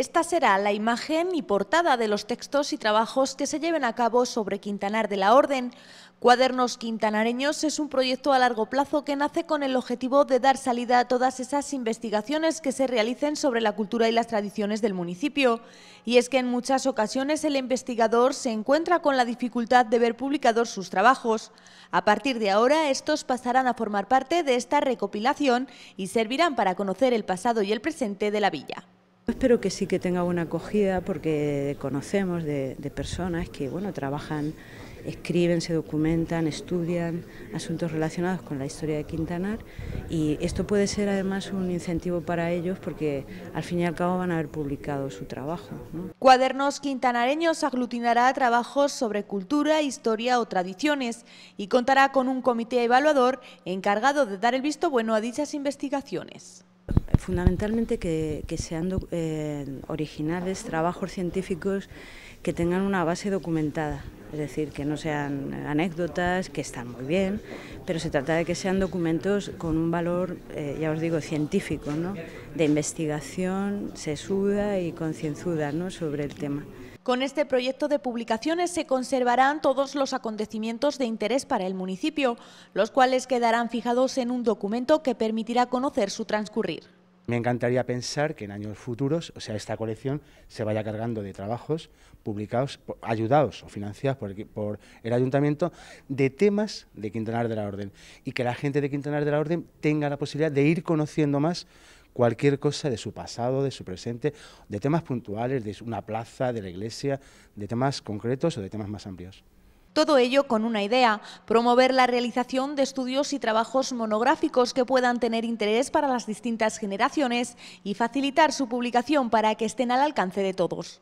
Esta será la imagen y portada de los textos y trabajos que se lleven a cabo sobre Quintanar de la Orden. Cuadernos Quintanareños es un proyecto a largo plazo que nace con el objetivo de dar salida a todas esas investigaciones que se realicen sobre la cultura y las tradiciones del municipio. Y es que en muchas ocasiones el investigador se encuentra con la dificultad de ver publicados sus trabajos. A partir de ahora, estos pasarán a formar parte de esta recopilación y servirán para conocer el pasado y el presente de la villa. Espero que sí que tenga buena acogida porque conocemos de, personas que bueno trabajan, escriben, se documentan, estudian asuntos relacionados con la historia de Quintanar y esto puede ser además un incentivo para ellos porque al fin y al cabo van a haber publicado su trabajo. Cuadernos Quintanareños aglutinará trabajos sobre cultura, historia o tradiciones y contará con un comité evaluador encargado de dar el visto bueno a dichas investigaciones fundamentalmente que, sean eh, originales, trabajos científicos que tengan una base documentada es decir, que no sean anécdotas, que están muy bien, pero se trata de que sean documentos con un valor, eh, ya os digo, científico, ¿no? de investigación sesuda y concienzuda sobre el tema. Con este proyecto de publicaciones se conservarán todos los acontecimientos de interés para el municipio, los cuales quedarán fijados en un documento que permitirá conocer su transcurrir. Me encantaría pensar que en años futuros, o sea, esta colección se vaya cargando de trabajos publicados, ayudados o financiados por el, ayuntamiento, de temas de Quintanar de la Orden, y que la gente de Quintanar de la Orden tenga la posibilidad de ir conociendo más cualquier cosa de su pasado, de su presente, de temas puntuales, de una plaza, de la iglesia, de temas concretos o de temas más amplios. Todo ello con una idea, promover la realización de estudios y trabajos monográficos que puedan tener interés para las distintas generaciones y facilitar su publicación para que estén al alcance de todos.